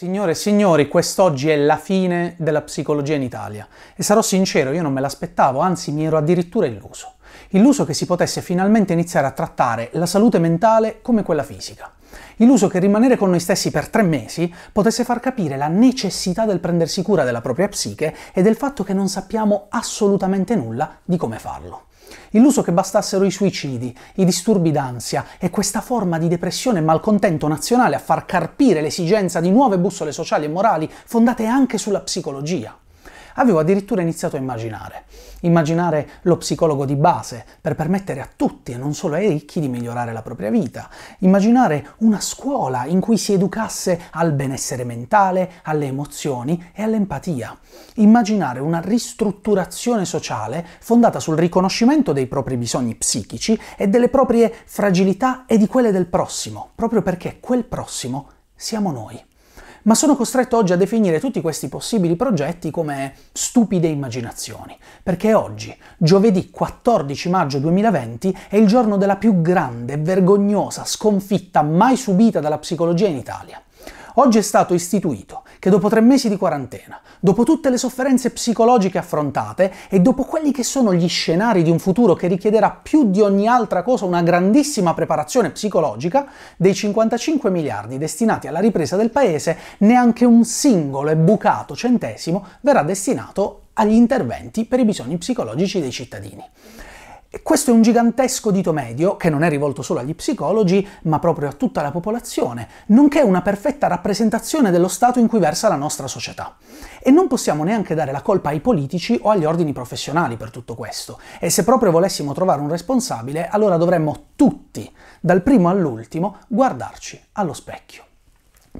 Signore e signori, quest'oggi è la fine della psicologia in Italia e sarò sincero, io non me l'aspettavo, anzi mi ero addirittura illuso illuso che si potesse finalmente iniziare a trattare la salute mentale come quella fisica, illuso che rimanere con noi stessi per tre mesi potesse far capire la necessità del prendersi cura della propria psiche e del fatto che non sappiamo assolutamente nulla di come farlo. Illuso che bastassero i suicidi, i disturbi d'ansia e questa forma di depressione e malcontento nazionale a far carpire l'esigenza di nuove bussole sociali e morali fondate anche sulla psicologia. Avevo addirittura iniziato a immaginare. Immaginare lo psicologo di base per permettere a tutti e non solo ai ricchi di migliorare la propria vita. Immaginare una scuola in cui si educasse al benessere mentale, alle emozioni e all'empatia. Immaginare una ristrutturazione sociale fondata sul riconoscimento dei propri bisogni psichici e delle proprie fragilità e di quelle del prossimo, proprio perché quel prossimo siamo noi ma sono costretto oggi a definire tutti questi possibili progetti come stupide immaginazioni, perché oggi, giovedì 14 maggio 2020, è il giorno della più grande, vergognosa sconfitta mai subita dalla psicologia in Italia. Oggi è stato istituito che dopo tre mesi di quarantena, dopo tutte le sofferenze psicologiche affrontate e dopo quelli che sono gli scenari di un futuro che richiederà più di ogni altra cosa una grandissima preparazione psicologica, dei 55 miliardi destinati alla ripresa del paese, neanche un singolo e bucato centesimo verrà destinato agli interventi per i bisogni psicologici dei cittadini. E questo è un gigantesco dito medio che non è rivolto solo agli psicologi, ma proprio a tutta la popolazione, nonché una perfetta rappresentazione dello stato in cui versa la nostra società. E non possiamo neanche dare la colpa ai politici o agli ordini professionali per tutto questo. E se proprio volessimo trovare un responsabile, allora dovremmo tutti, dal primo all'ultimo, guardarci allo specchio.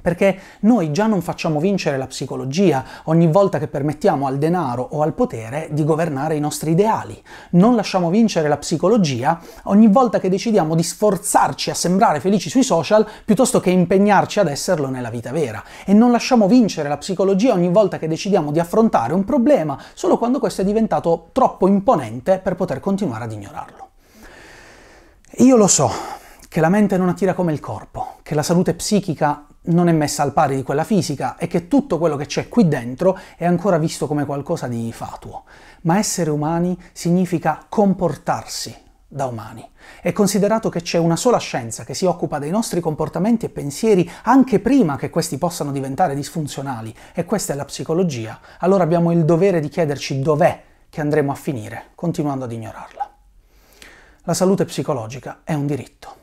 Perché noi già non facciamo vincere la psicologia ogni volta che permettiamo al denaro o al potere di governare i nostri ideali. Non lasciamo vincere la psicologia ogni volta che decidiamo di sforzarci a sembrare felici sui social piuttosto che impegnarci ad esserlo nella vita vera. E non lasciamo vincere la psicologia ogni volta che decidiamo di affrontare un problema solo quando questo è diventato troppo imponente per poter continuare ad ignorarlo. Io lo so che la mente non attira come il corpo, che la salute psichica non è messa al pari di quella fisica e che tutto quello che c'è qui dentro è ancora visto come qualcosa di fatuo. Ma essere umani significa comportarsi da umani. E considerato che c'è una sola scienza che si occupa dei nostri comportamenti e pensieri anche prima che questi possano diventare disfunzionali, e questa è la psicologia. Allora abbiamo il dovere di chiederci dov'è che andremo a finire, continuando ad ignorarla. La salute psicologica è un diritto.